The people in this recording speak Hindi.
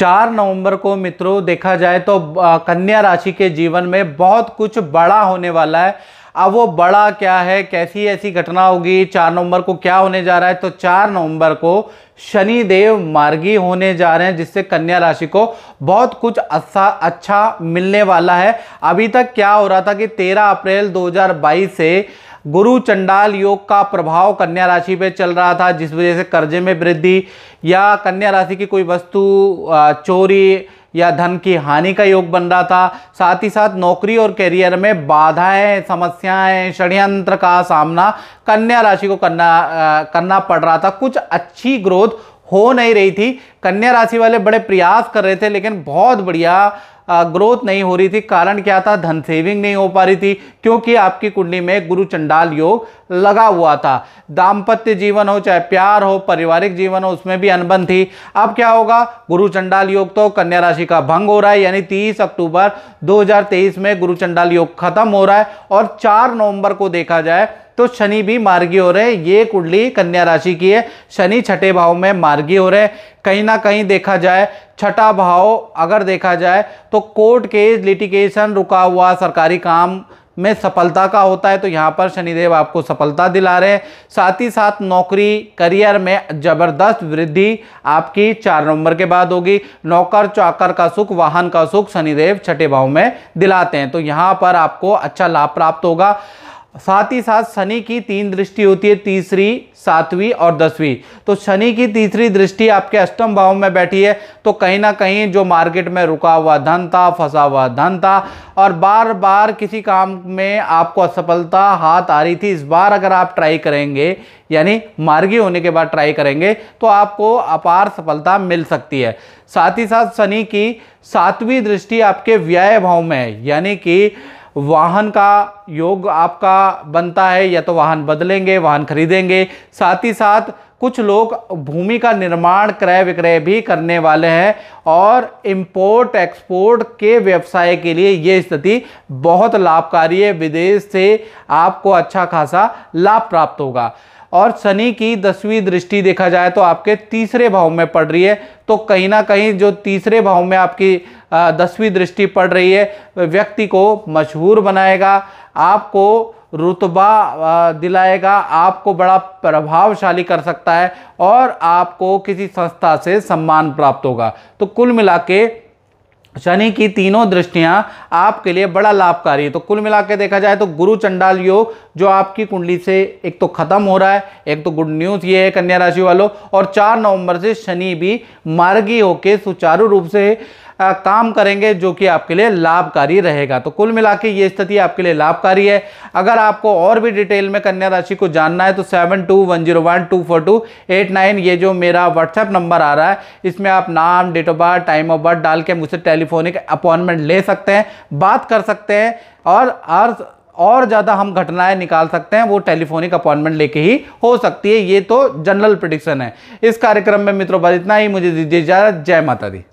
चार नवंबर को मित्रों देखा जाए तो कन्या राशि के जीवन में बहुत कुछ बड़ा होने वाला है अब वो बड़ा क्या है कैसी ऐसी घटना होगी चार नवंबर को क्या होने जा रहा है तो चार नवंबर को शनि देव मार्गी होने जा रहे हैं जिससे कन्या राशि को बहुत कुछ अच्छा अच्छा मिलने वाला है अभी तक क्या हो रहा था कि 13 अप्रैल 2022 से गुरु चंडाल योग का प्रभाव कन्या राशि पे चल रहा था जिस वजह से कर्जे में वृद्धि या कन्या राशि की कोई वस्तु चोरी या धन की हानि का योग बन रहा था साथ ही साथ नौकरी और करियर में बाधाएं समस्याएं षड्यंत्र का सामना कन्या राशि को करना करना पड़ रहा था कुछ अच्छी ग्रोथ हो नहीं रही थी कन्या राशि वाले बड़े प्रयास कर रहे थे लेकिन बहुत बढ़िया ग्रोथ नहीं हो रही थी कारण क्या था धन सेविंग नहीं हो पा रही थी क्योंकि आपकी कुंडली में गुरु चंडाल योग लगा हुआ था दाम्पत्य जीवन हो चाहे प्यार हो पारिवारिक जीवन हो उसमें भी अनबन थी अब क्या होगा गुरु चंडाल योग तो कन्या राशि का भंग हो रहा है यानी 30 अक्टूबर 2023 में गुरु चंडाल योग खत्म हो रहा है और 4 नवंबर को देखा जाए तो शनि भी मार्गी हो रहे हैं ये कुंडली कन्या राशि की है शनि छठे भाव में मार्गी हो रहे हैं कहीं ना कहीं देखा जाए छठा भाव अगर देखा जाए तो कोर्ट केस लिटिगेशन रुका हुआ सरकारी काम में सफलता का होता है तो यहाँ पर शनिदेव आपको सफलता दिला रहे हैं साथ ही साथ नौकरी करियर में जबरदस्त वृद्धि आपकी चार नवंबर के बाद होगी नौकर चाकर का सुख वाहन का सुख शनिदेव छठे भाव में दिलाते हैं तो यहाँ पर आपको अच्छा लाभ प्राप्त होगा साथ ही साथ शनि की तीन दृष्टि होती है तीसरी सातवीं और दसवीं तो शनि की तीसरी दृष्टि आपके अष्टम भाव में बैठी है तो कहीं ना कहीं जो मार्केट में रुका हुआ धन था फंसा हुआ धन था और बार बार किसी काम में आपको असफलता हाथ आ रही थी इस बार अगर आप ट्राई करेंगे यानी मार्गी होने के बाद ट्राई करेंगे तो आपको अपार सफलता मिल सकती है साथ ही साथ शनि की सातवीं दृष्टि आपके व्यय भाव में है यानी कि वाहन का योग आपका बनता है या तो वाहन बदलेंगे वाहन खरीदेंगे साथ ही साथ कुछ लोग भूमि का निर्माण क्रय विक्रय भी करने वाले हैं और इम्पोर्ट एक्सपोर्ट के व्यवसाय के लिए ये स्थिति बहुत लाभकारी है विदेश से आपको अच्छा खासा लाभ प्राप्त होगा और शनि की दसवीं दृष्टि देखा जाए तो आपके तीसरे भाव में पड़ रही है तो कहीं ना कहीं जो तीसरे भाव में आपकी दसवीं दृष्टि पड़ रही है व्यक्ति को मशहूर बनाएगा आपको रुतबा दिलाएगा आपको बड़ा प्रभावशाली कर सकता है और आपको किसी संस्था से सम्मान प्राप्त होगा तो कुल मिला के शनि की तीनों दृष्टियां आपके लिए बड़ा लाभकारी है तो कुल मिला के देखा जाए तो गुरु चंडाल योग जो आपकी कुंडली से एक तो खत्म हो रहा है एक तो गुड न्यूज़ ये है कन्या राशि वालों और चार नवंबर से शनि भी मार्गी होके सुचारू रूप से काम करेंगे जो कि आपके लिए लाभकारी रहेगा तो कुल मिला ये स्थिति आपके लिए लाभकारी है अगर आपको और भी डिटेल में कन्या राशि को जानना है तो seven two one zero one two four two eight nine ये जो मेरा व्हाट्सएप नंबर आ रहा है इसमें आप नाम date of birth time of birth डाल के मुझसे टेलीफोनिक अपॉइंटमेंट ले सकते हैं बात कर सकते हैं और हर और ज़्यादा हम घटनाएं निकाल सकते हैं वो टेलीफोनिक अपॉइंटमेंट लेके ही हो सकती है ये तो जनरल प्रडिक्शन है इस कार्यक्रम में मित्रों बस इतना ही मुझे दीजिए इजाज़त जय माता दी